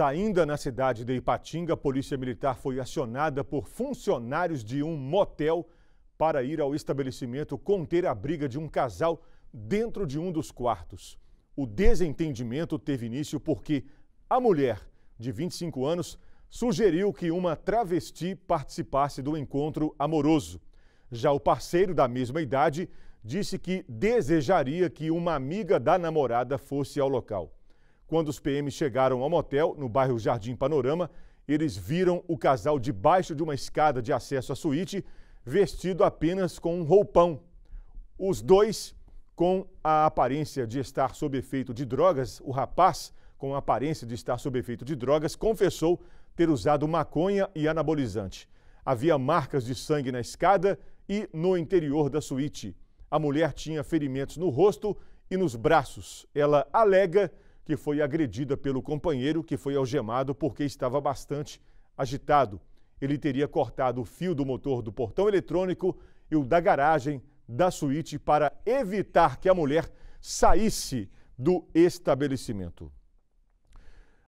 Ainda na cidade de Ipatinga, a polícia militar foi acionada por funcionários de um motel para ir ao estabelecimento conter a briga de um casal dentro de um dos quartos. O desentendimento teve início porque a mulher, de 25 anos, sugeriu que uma travesti participasse do encontro amoroso. Já o parceiro da mesma idade disse que desejaria que uma amiga da namorada fosse ao local. Quando os PMs chegaram ao motel, no bairro Jardim Panorama, eles viram o casal debaixo de uma escada de acesso à suíte, vestido apenas com um roupão. Os dois com a aparência de estar sob efeito de drogas, o rapaz, com a aparência de estar sob efeito de drogas, confessou ter usado maconha e anabolizante. Havia marcas de sangue na escada e no interior da suíte. A mulher tinha ferimentos no rosto e nos braços. Ela alega que foi agredida pelo companheiro, que foi algemado porque estava bastante agitado. Ele teria cortado o fio do motor do portão eletrônico e o da garagem da suíte para evitar que a mulher saísse do estabelecimento.